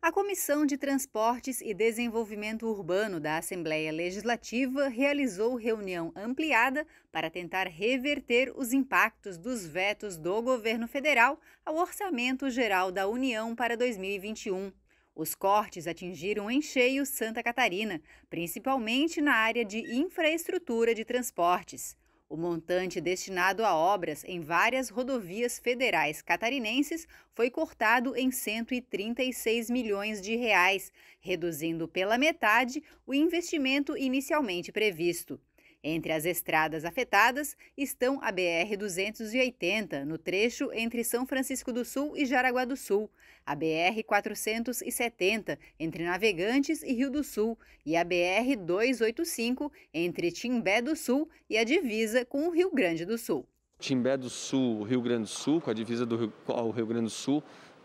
A Comissão de Transportes e Desenvolvimento Urbano da Assembleia Legislativa realizou reunião ampliada para tentar reverter os impactos dos vetos do governo federal ao Orçamento Geral da União para 2021. Os cortes atingiram em cheio Santa Catarina, principalmente na área de infraestrutura de transportes. O montante destinado a obras em várias rodovias federais catarinenses foi cortado em 136 milhões de reais, reduzindo pela metade o investimento inicialmente previsto. Entre as estradas afetadas estão a BR-280, no trecho entre São Francisco do Sul e Jaraguá do Sul, a BR-470, entre Navegantes e Rio do Sul, e a BR-285, entre Timbé do Sul e a divisa com o Rio Grande do Sul. Timbé do Sul, Rio Grande do Sul, com a divisa do Rio, ao Rio Grande do Sul,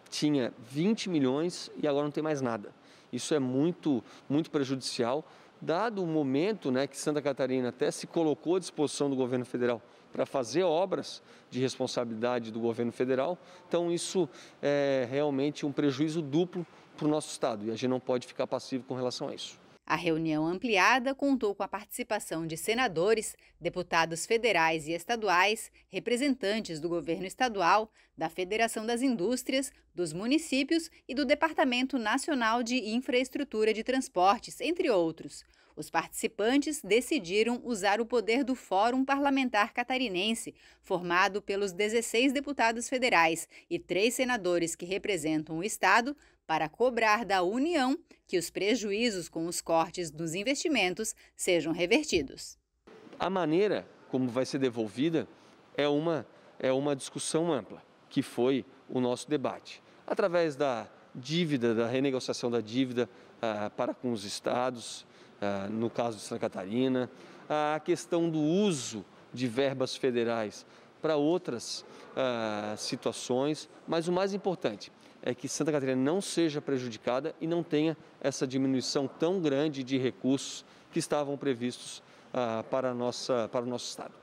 tinha 20 milhões e agora não tem mais nada. Isso é muito, muito prejudicial dado o momento né, que Santa Catarina até se colocou à disposição do governo federal para fazer obras de responsabilidade do governo federal, então isso é realmente um prejuízo duplo para o nosso Estado e a gente não pode ficar passivo com relação a isso. A reunião ampliada contou com a participação de senadores, deputados federais e estaduais, representantes do governo estadual, da Federação das Indústrias, dos municípios e do Departamento Nacional de Infraestrutura de Transportes, entre outros. Os participantes decidiram usar o poder do Fórum Parlamentar Catarinense, formado pelos 16 deputados federais e três senadores que representam o Estado, para cobrar da União que os prejuízos com os cortes dos investimentos sejam revertidos. A maneira como vai ser devolvida é uma, é uma discussão ampla, que foi o nosso debate. Através da dívida, da renegociação da dívida ah, para com os estados, ah, no caso de Santa Catarina, a questão do uso de verbas federais para outras ah, situações, mas o mais importante, é que Santa Catarina não seja prejudicada e não tenha essa diminuição tão grande de recursos que estavam previstos ah, para, nossa, para o nosso Estado.